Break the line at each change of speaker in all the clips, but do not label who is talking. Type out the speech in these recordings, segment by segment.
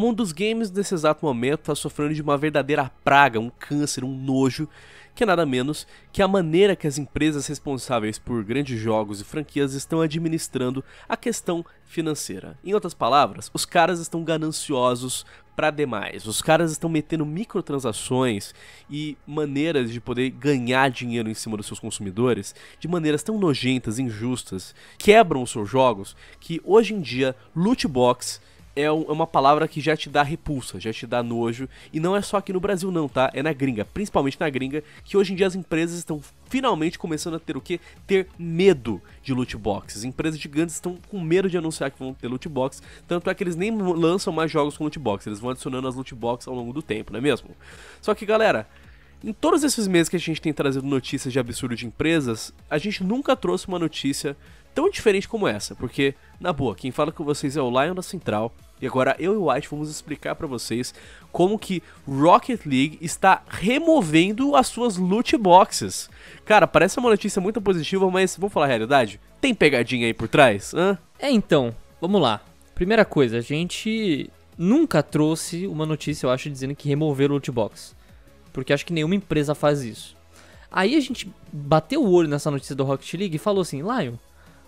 mundo dos games nesse exato momento está sofrendo de uma verdadeira praga, um câncer, um nojo, que é nada menos que a maneira que as empresas responsáveis por grandes jogos e franquias estão administrando a questão financeira. Em outras palavras, os caras estão gananciosos para demais. Os caras estão metendo microtransações e maneiras de poder ganhar dinheiro em cima dos seus consumidores de maneiras tão nojentas, injustas, quebram os seus jogos que hoje em dia loot box é, é, uma palavra que já te dá repulsa, já te dá nojo. E não é só aqui no Brasil, não, tá? É na gringa, principalmente na gringa, que hoje em dia as empresas estão finalmente começando a ter o quê? Ter medo de loot boxes. Empresas gigantes estão com medo de anunciar que vão ter loot box, tanto é que eles nem lançam mais jogos com loot box, eles vão adicionando as loot boxes ao longo do tempo, não é mesmo? Só que, galera, em todos esses meses que a gente tem trazido notícias de absurdo de empresas, a gente nunca trouxe uma notícia tão diferente como essa, porque, na boa, quem fala com vocês é o Lion da Central, e agora eu e o White vamos explicar para vocês como que Rocket League está removendo as suas loot boxes. Cara, parece uma notícia muito positiva, mas vamos falar a realidade? Tem pegadinha aí por trás? Hã? É então, vamos lá. Primeira coisa, a gente nunca trouxe uma
notícia, eu acho, dizendo que remover loot box. Porque acho que nenhuma empresa faz isso. Aí a gente bateu o olho nessa notícia do Rocket League e falou assim: Lion,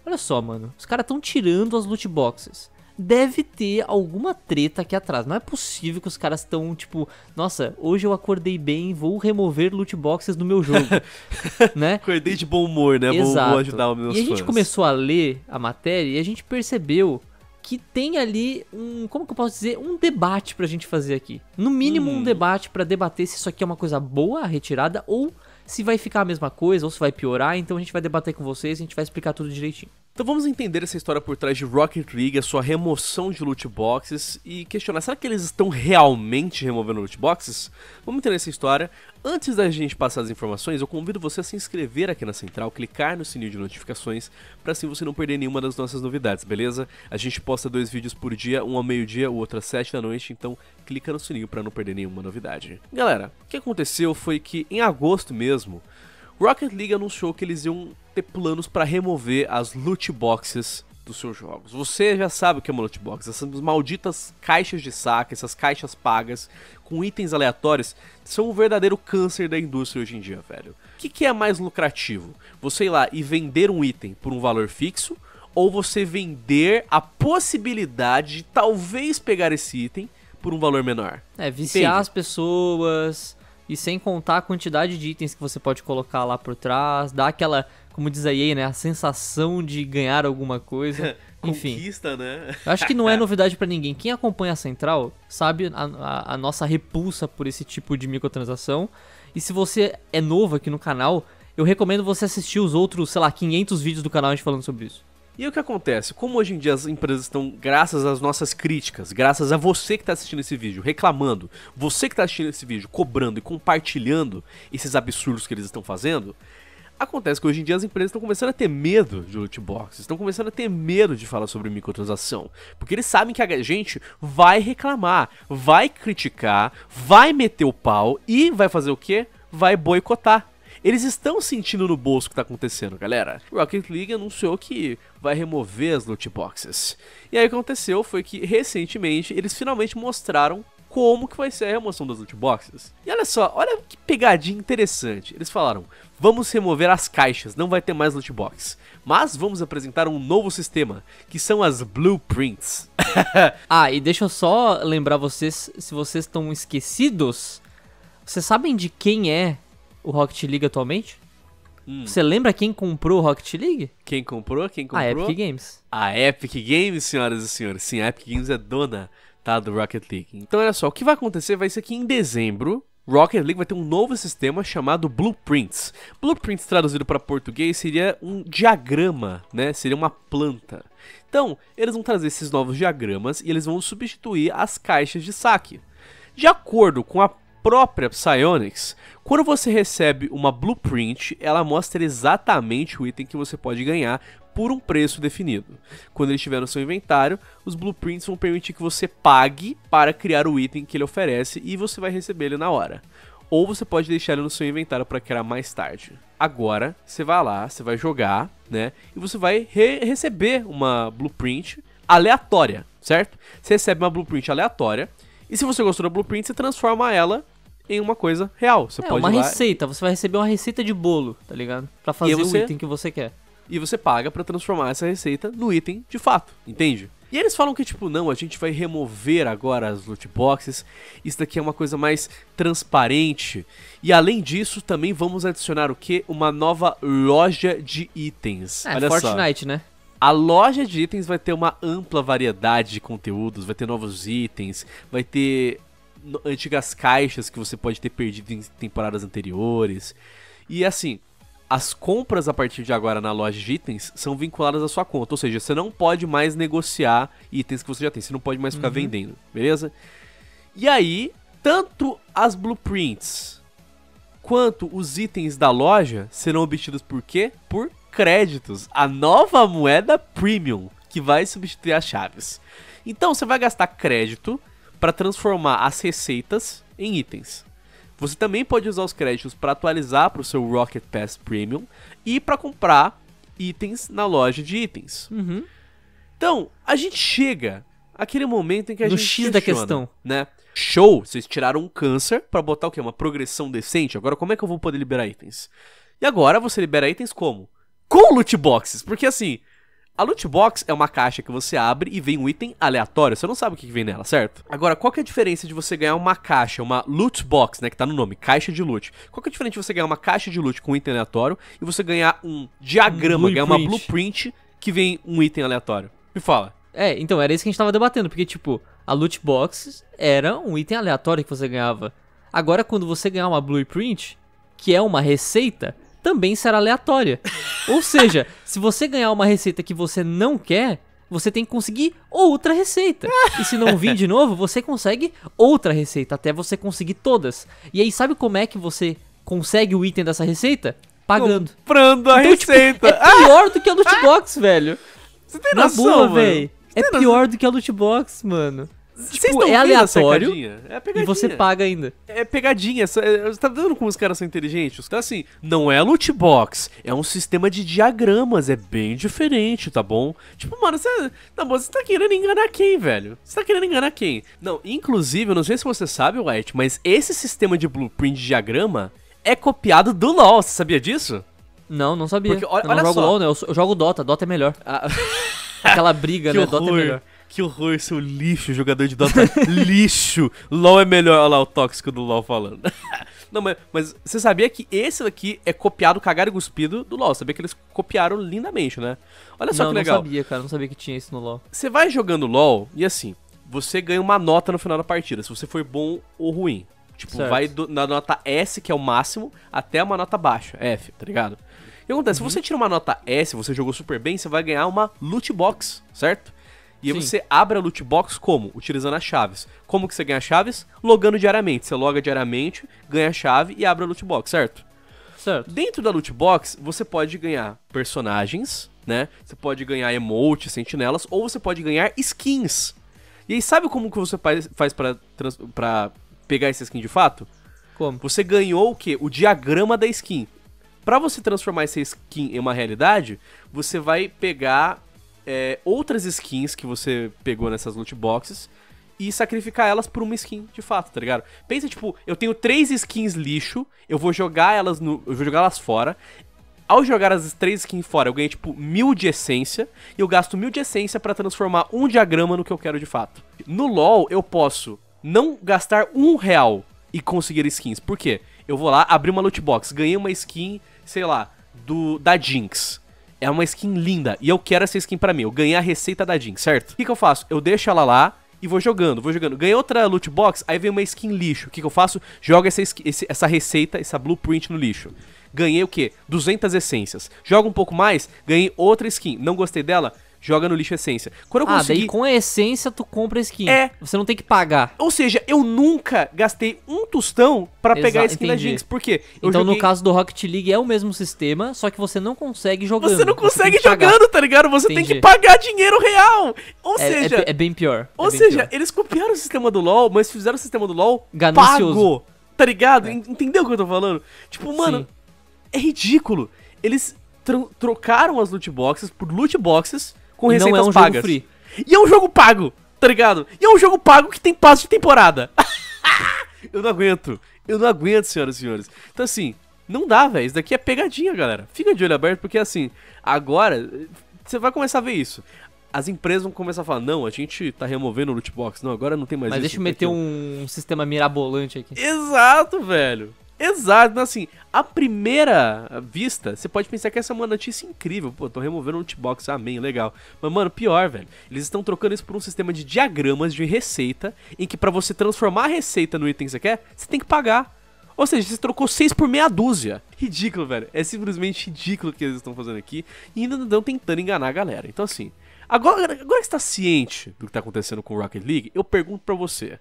Olha só, mano. Os caras estão tirando as loot boxes. Deve ter alguma treta aqui atrás. Não é possível que os caras estão tipo, nossa, hoje eu acordei bem, vou remover loot boxes do meu jogo,
né? Acordei de bom humor, né? Exato. Vou, ajudar os meus E a gente fãs. começou
a ler a matéria e a gente percebeu que tem ali um, como que eu posso dizer, um debate pra gente fazer aqui. No mínimo hum. um debate para debater se isso aqui é uma coisa boa a retirada ou se vai ficar a mesma coisa ou se vai piorar, então a gente vai debater com vocês, a gente vai explicar tudo direitinho.
Então vamos entender essa história por trás de Rocket League, a sua remoção de loot boxes e questionar, será que eles estão realmente removendo loot boxes? Vamos entender essa história. Antes da gente passar as informações, eu convido você a se inscrever aqui na Central, clicar no sininho de notificações, para assim você não perder nenhuma das nossas novidades, beleza? A gente posta dois vídeos por dia, um ao meio-dia, o outro às sete da noite, então clica no sininho para não perder nenhuma novidade. Galera, o que aconteceu foi que em agosto mesmo, Rocket League anunciou que eles iam ter planos para remover as loot boxes dos seus jogos. Você já sabe o que é uma loot box, essas malditas caixas de saque, essas caixas pagas com itens aleatórios, são um verdadeiro câncer da indústria hoje em dia, velho. O que, que é mais lucrativo? Você ir lá e vender um item por um valor fixo ou você vender a possibilidade de talvez pegar esse item por um valor menor?
É, viciar Entende? as pessoas, e sem contar a quantidade de itens que você pode colocar lá por trás, dá aquela, como diz a EA, né, a sensação de ganhar alguma coisa. Enfim. Conquista, né? acho que não é novidade para ninguém. Quem acompanha a Central sabe a, a, a nossa repulsa por esse tipo de microtransação. E se você é novo aqui no canal, eu recomendo você assistir os outros, sei lá, 500 vídeos do canal a gente falando sobre isso.
E o que acontece? Como hoje em dia as empresas estão, graças às nossas críticas, graças a você que está assistindo esse vídeo, reclamando, você que está assistindo esse vídeo, cobrando e compartilhando esses absurdos que eles estão fazendo, acontece que hoje em dia as empresas estão começando a ter medo de loot boxes, estão começando a ter medo de falar sobre microtransação, porque eles sabem que a gente vai reclamar, vai criticar, vai meter o pau e vai fazer o quê? Vai boicotar. Eles estão sentindo no bolso o que está acontecendo, galera. Rocket League anunciou que vai remover as loot boxes. E aí o que aconteceu foi que recentemente eles finalmente mostraram como que vai ser a remoção das loot boxes. E olha só, olha que pegadinha interessante. Eles falaram: "Vamos remover as caixas, não vai ter mais loot box, mas vamos apresentar um novo sistema, que são as blueprints". ah, e deixa eu só lembrar vocês, se vocês
estão esquecidos, vocês sabem de quem é o Rocket League atualmente? Hum. Você lembra quem comprou o Rocket League? Quem comprou? Quem comprou? A Epic Games.
A Epic Games, senhoras e senhores. Sim, a Epic Games é dona tá, do Rocket League. Então, olha só, o que vai acontecer vai ser que em dezembro, Rocket League vai ter um novo sistema chamado Blueprints. Blueprints traduzido para português seria um diagrama, né? Seria uma planta. Então, eles vão trazer esses novos diagramas e eles vão substituir as caixas de saque. De acordo com a própria Psionics, quando você recebe uma blueprint, ela mostra exatamente o item que você pode ganhar por um preço definido. Quando ele estiver no seu inventário, os blueprints vão permitir que você pague para criar o item que ele oferece e você vai receber ele na hora. Ou você pode deixar ele no seu inventário para criar mais tarde. Agora, você vai lá, você vai jogar, né? E você vai re receber uma blueprint aleatória, certo? Você recebe uma blueprint aleatória. E se você gostou da blueprint, você transforma ela em uma coisa real. Você é, pode uma lá... receita. Você vai receber uma receita de bolo, tá ligado? Pra fazer você... o item que você quer. E você paga para transformar essa receita no item de fato, entende? E eles falam que, tipo, não, a gente vai remover agora as loot boxes, isso daqui é uma coisa mais transparente. E além disso, também vamos adicionar o quê? Uma nova loja de itens. É, Olha Fortnite, só. né? A loja de itens vai ter uma ampla variedade de conteúdos, vai ter novos itens, vai ter antigas caixas que você pode ter perdido em temporadas anteriores. E assim, as compras a partir de agora na loja de itens são vinculadas à sua conta. Ou seja, você não pode mais negociar itens que você já tem. Você não pode mais ficar uhum. vendendo, beleza? E aí, tanto as blueprints quanto os itens da loja serão obtidos por quê? Por créditos. A nova moeda premium que vai substituir as chaves. Então você vai gastar crédito para transformar as receitas em itens. Você também pode usar os créditos para atualizar para o seu Rocket Pass Premium e para comprar itens na loja de itens. Uhum. Então, a gente chega aquele momento em que a no gente. No X da questão. Né? Show! Vocês tiraram um câncer para botar o quê? Uma progressão decente? Agora, como é que eu vou poder liberar itens? E agora você libera itens como? Com loot boxes! Porque assim, a loot box é uma caixa que você abre e vem um item aleatório, você não sabe o que vem nela, certo? Agora, qual que é a diferença de você ganhar uma caixa, uma loot box, né, que tá no nome, caixa de loot? Qual que é a diferença de você ganhar uma caixa de loot com um item aleatório e você ganhar um diagrama, um ganhar uma blueprint que vem um item aleatório?
Me fala. É, então era isso que a gente tava debatendo, porque tipo, a loot box era um item aleatório que você ganhava. Agora quando você ganhar uma blueprint, que é uma receita, também será aleatória. Ou seja, se você ganhar uma receita que você não quer, você tem que conseguir outra receita. E se não vir de novo, você consegue outra receita até você conseguir todas. E aí, sabe como é que você consegue o item dessa receita? Pagando. Comprando a então, tipo, receita. Tipo, é pior do que a loot ah! box, velho. Você tem Na noção, boa, velho. É pior noção? do que a loot box, mano. Tipo, é aleatório é e você paga ainda.
É pegadinha. É, você tá vendo como os caras são inteligentes? Então, assim, não é loot box. É um sistema de diagramas. É bem diferente, tá bom? Tipo, mano, você, tá, bom, você tá querendo enganar quem, velho? Você tá querendo enganar quem? Não, inclusive, eu não sei se você sabe, White, mas esse sistema de blueprint de diagrama é copiado do LoL. Você sabia disso? Não, não sabia. Porque, olha, eu não olha jogo só. LoL, né? Eu, eu jogo Dota. Dota é melhor. Ah. Aquela
briga, que né? Horror. Dota é melhor.
Que horror, seu é lixo, jogador de Dota. lixo! LOL é melhor. Olha lá o tóxico do LOL falando. Não, mas, mas, você sabia que esse daqui é copiado, cagado e cuspido do LoL. Sabia que eles copiaram lindamente, né? Olha só não, que legal. Não sabia, cara. Não sabia que tinha isso no LoL. Você vai jogando LoL e assim, você ganha uma nota no final da partida, se você for bom ou ruim. Tipo, certo. vai do, na nota S, que é o máximo, até uma nota baixa, F, tá ligado? E acontece, uhum. se você tira uma nota S, você jogou super bem, você vai ganhar uma loot box, certo? E aí você abre a loot box como? Utilizando as chaves. Como que você ganha chaves? Logando diariamente. Você loga diariamente, ganha a chave e abre a loot box, certo? Certo. Dentro da loot box, você pode ganhar personagens, né? Você pode ganhar emote, sentinelas, ou você pode ganhar skins. E aí, sabe como que você faz, para pra, pegar essa skin de fato? Como? Você ganhou o quê? O diagrama da skin. Para você transformar essa skin em uma realidade, você vai pegar é, outras skins que você pegou nessas loot boxes e sacrificar elas por uma skin de fato, tá ligado? Pensa, tipo, eu tenho três skins lixo, eu vou jogar elas no. Eu vou jogar elas fora. Ao jogar as três skins fora, eu ganhei, tipo, mil de essência. E eu gasto mil de essência para transformar um diagrama no que eu quero de fato. No LoL, eu posso não gastar um real e conseguir skins. Por quê? Eu vou lá, abrir uma loot box, ganhei uma skin, sei lá, do da Jinx. É uma skin linda e eu quero essa skin pra mim. Eu ganhei a receita da Jin, certo? O que, que eu faço? Eu deixo ela lá, e vou jogando, vou jogando. Ganhei outra loot box, aí vem uma skin lixo. O que, que eu faço? Jogo essa, esse, essa receita, essa blueprint no lixo. Ganhei o quê? 200 essências. Jogo um pouco mais, ganhei outra skin. Não gostei dela? joga no lixo a essência. Quando eu ah, consegui... daí com a essência tu compra skin. É. Você não tem que pagar. Ou seja, eu nunca
gastei um tostão para pegar a skin entendi. da Jinx. Por quê? Eu então joguei... no caso do Rocket League é o mesmo sistema, só que você não consegue jogando. Você não consegue você jogando, pagar.
tá ligado? Você entendi. tem que pagar dinheiro real.
Ou é, é seja... É, é, bem pior. É ou bem seja, pior.
eles copiaram o sistema do LoL, mas fizeram o sistema do LoL Ganancioso. pago. Tá ligado? É. Entendeu o que eu tô falando? Tipo, mano, Sim. é ridículo. Eles trocaram as loot boxes por loot boxes com e receitas não é um pagas. Jogo free. E é um jogo pago, tá ligado? E é um jogo pago que tem passo de temporada. eu não aguento. Eu não aguento, senhoras e senhores. Então, assim, não dá, velho. Isso daqui é pegadinha, galera. Fica de olho aberto, porque, assim, agora você vai começar a ver isso. As empresas vão começar a falar: não, a gente tá removendo o loot box. Não, agora não tem mais Mas isso. Mas deixa eu
meter um sistema
mirabolante aqui. Exato, velho. Exato, então assim, à primeira vista, você pode pensar que essa é uma notícia incrível. Pô, tô removendo um t amém, legal. Mas, mano, pior, velho. Eles estão trocando isso por um sistema de diagramas de receita, em que para você transformar a receita no item que você quer, você tem que pagar. Ou seja, você trocou 6 por meia dúzia. Ridículo, velho. É simplesmente ridículo o que eles estão fazendo aqui. E ainda estão tentando enganar a galera. Então, assim, agora, agora que você está ciente do que está acontecendo com o Rocket League, eu pergunto para você: o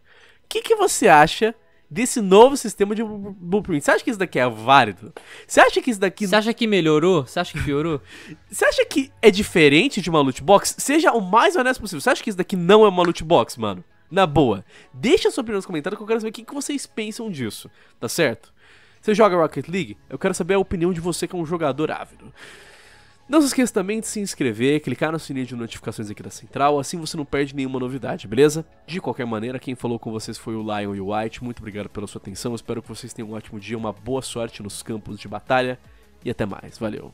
que, que você acha desse novo sistema de blueprint. Você acha que isso daqui é válido? Você acha que isso daqui. Você acha que melhorou? Você acha que piorou? Você acha que é diferente de uma loot box? Seja o mais honesto possível. Você acha que isso daqui não é uma loot box, mano? Na boa. Deixa a sua opinião nos comentários que eu quero saber o que vocês pensam disso. Tá certo? Você joga Rocket League? Eu quero saber a opinião de você que é um jogador ávido. Não se esqueça também de se inscrever, clicar no sininho de notificações aqui da central, assim você não perde nenhuma novidade, beleza? De qualquer maneira, quem falou com vocês foi o Lion e o White, muito obrigado pela sua atenção, espero que vocês tenham um ótimo dia, uma boa sorte nos campos de batalha e até mais, valeu!